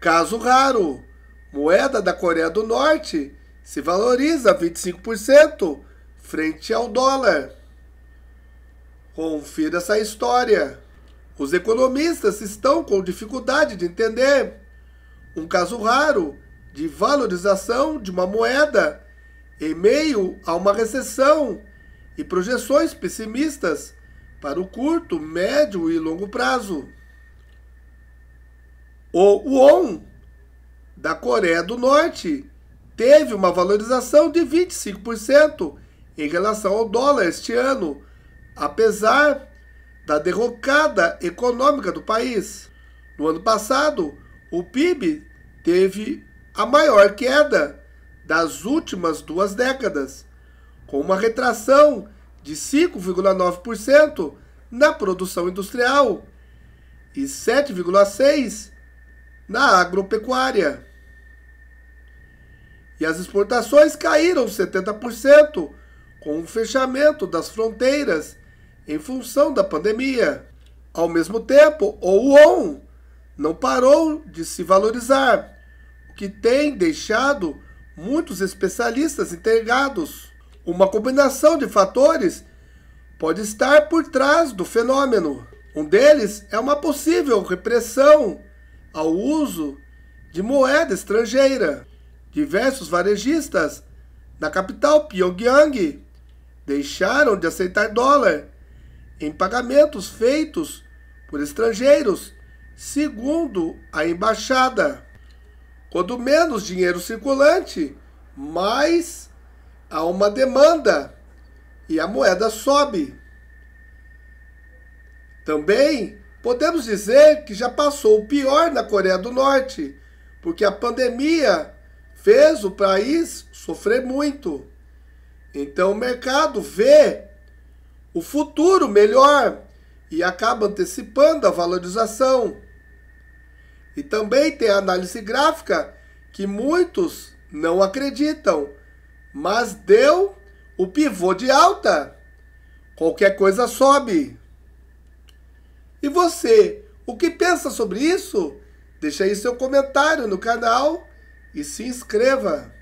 Caso raro, moeda da Coreia do Norte se valoriza 25% frente ao dólar. Confira essa história. Os economistas estão com dificuldade de entender um caso raro de valorização de uma moeda em meio a uma recessão e projeções pessimistas para o curto, médio e longo prazo. O won da Coreia do Norte teve uma valorização de 25% em relação ao dólar este ano, apesar da derrocada econômica do país. No ano passado, o PIB teve a maior queda das últimas duas décadas, com uma retração de 5,9% na produção industrial e 7,6% na agropecuária. E as exportações caíram 70% com o fechamento das fronteiras em função da pandemia. Ao mesmo tempo, o ON não parou de se valorizar, o que tem deixado muitos especialistas intrigados. Uma combinação de fatores pode estar por trás do fenômeno. Um deles é uma possível repressão ao uso de moeda estrangeira. Diversos varejistas da capital Pyongyang deixaram de aceitar dólar em pagamentos feitos por estrangeiros, segundo a embaixada. Quanto menos dinheiro circulante, mais há uma demanda e a moeda sobe. Também Podemos dizer que já passou o pior na Coreia do Norte, porque a pandemia fez o país sofrer muito. Então o mercado vê o futuro melhor e acaba antecipando a valorização. E também tem a análise gráfica que muitos não acreditam, mas deu o pivô de alta. Qualquer coisa sobe. E você, o que pensa sobre isso? Deixe aí seu comentário no canal e se inscreva.